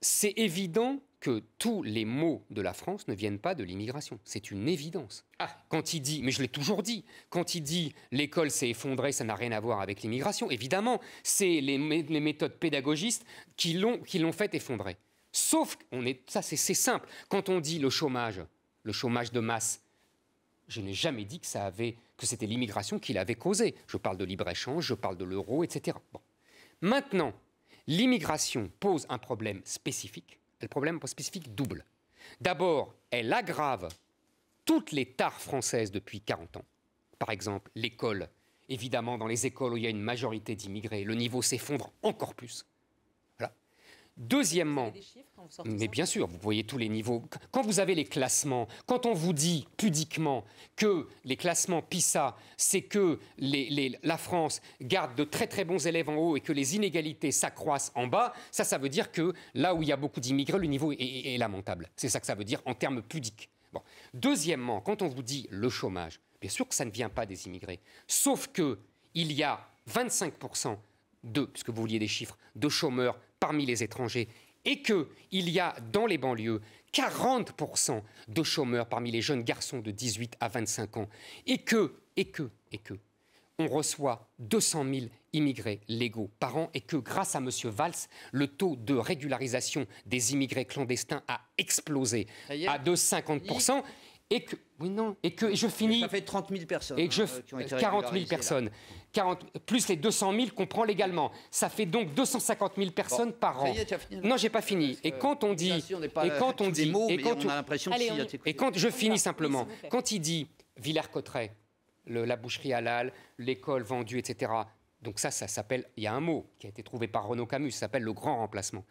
c'est évident que tous les maux de la France ne viennent pas de l'immigration. C'est une évidence. Ah, quand il dit, mais je l'ai toujours dit, quand il dit l'école s'est effondrée, ça n'a rien à voir avec l'immigration, évidemment, c'est les, méthodes pédagogistes qui l'ont, fait effondrer. Sauf, ça c'est, simple, quand on dit le chômage, le chômage de masse, je n'ai jamais dit que, que c'était l'immigration qui l'avait causé. Je parle de libre-échange, je parle de l'euro, etc. Bon. Maintenant, L'immigration pose un problème spécifique, un problème spécifique double. D'abord, elle aggrave toutes les tares françaises depuis 40 ans. Par exemple, l'école. Évidemment, dans les écoles où il y a une majorité d'immigrés, le niveau s'effondre encore plus. Deuxièmement, mais bien sûr, vous voyez tous les niveaux. Quand vous avez les classements, quand on vous dit pudiquement que les classements PISA, c'est que la France garde de très très bons élèves en haut et que les inégalités s'accroissent en bas, ça, ça veut dire que là où il y a beaucoup d'immigrés, le niveau est, lamentable. C'est ça que ça veut dire en termes pudiques. Deuxièmement, quand on vous dit le chômage, bien sûr que ça ne vient pas des immigrés. Sauf que il y a 25 de, puisque vous vouliez des chiffres, de chômeurs parmi les étrangers et qu'il y a dans les banlieues 40% de chômeurs parmi les jeunes garçons de 18 à 25 ans, et que, et que, et que, on reçoit 200 000 immigrés légaux par an, et que grâce à M. Valls, le taux de régularisation des immigrés clandestins a explosé à de 50% et que oui non et que je finis ça fait 30 000 personnes et que je, 40 hein, 000 euh, personnes plus les 200 000 qu'on prend légalement ça fait donc 250 000 personnes par an non j'ai pas fini et quand on dit et quand on dit et quand on a l'impression et quand je finis simplement quand il dit Villers-Cotterêts la boucherie halal l'école vendue etc donc ça, ça s'appelle, il y a un mot qui a été trouvé par Renaud Camus, ça s'appelle le grand remplacement.